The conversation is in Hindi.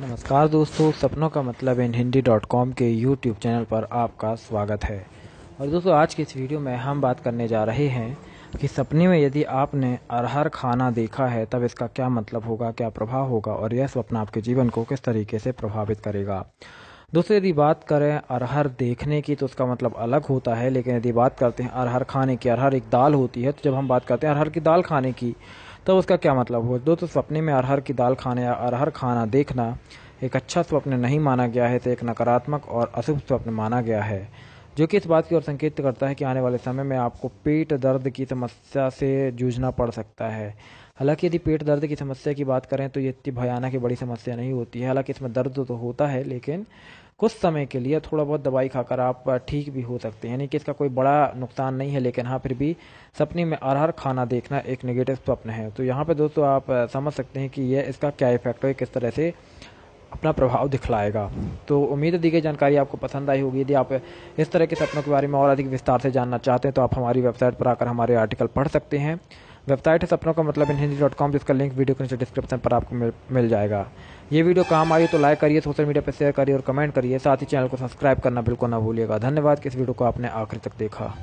नमस्कार दोस्तों सपनों का मतलब इन हिंदी डॉट कॉम के यूट्यूब चैनल पर आपका स्वागत है और दोस्तों आज के इस वीडियो में हम बात करने जा रहे हैं कि सपने में यदि आपने अरहर खाना देखा है तब इसका क्या मतलब होगा क्या प्रभाव होगा और यह स्वप्न आपके जीवन को किस तरीके से प्रभावित करेगा दोस्तों यदि बात करें अरहर देखने की तो उसका मतलब अलग होता है लेकिन यदि बात करते हैं अरहर खाने की अरहर एक दाल होती है तो जब हम बात करते हैं अरहर की दाल खाने की तो उसका क्या मतलब हुआ दोस्तों सपने में अरहर की दाल खाने या अरहर खाना देखना एक अच्छा स्वप्न नहीं माना गया है तो एक नकारात्मक और अशुभ स्वप्न माना गया है जो कि इस बात की ओर संकेत करता है कि आने वाले समय में आपको पेट दर्द की समस्या से जूझना पड़ सकता है हालांकि यदि पेट दर्द की समस्या की बात करें तो ये इतनी भयानक की बड़ी समस्या नहीं होती है हालांकि इसमें दर्द तो होता है लेकिन कुछ समय के लिए थोड़ा बहुत दवाई खाकर आप ठीक भी हो सकते हैं यानी कि इसका कोई बड़ा नुकसान नहीं है लेकिन हाँ फिर भी सपने में अरहर खाना देखना एक नेगेटिव स्वप्न है तो यहाँ पे दोस्तों आप समझ सकते हैं कि यह इसका क्या इफेक्ट है किस तरह से अपना प्रभाव दिखलाएगा तो उम्मीद है दी गई जानकारी आपको पसंद आई होगी यदि आप इस तरह के सपनों के बारे में और अधिक विस्तार से जानना चाहते हैं तो आप हमारी वेबसाइट पर आकर हमारे आर्टिकल पढ़ सकते हैं वेबसाइट है सपनों का मतलब इन हिंदी डॉट कॉम जिसका लिंक वीडियो के नीचे डिस्क्रिप्शन पर आपको मिल, मिल जाएगा ये वीडियो काम आई तो लाइक करिए सोशल मीडिया पर शेयर करिए और कमेंट करिए साथ ही चैनल को सब्सक्राइब करना बिल्कुल ना भूलिएगा धन्यवाद कि इस वीडियो को आपने आखिर तक देखा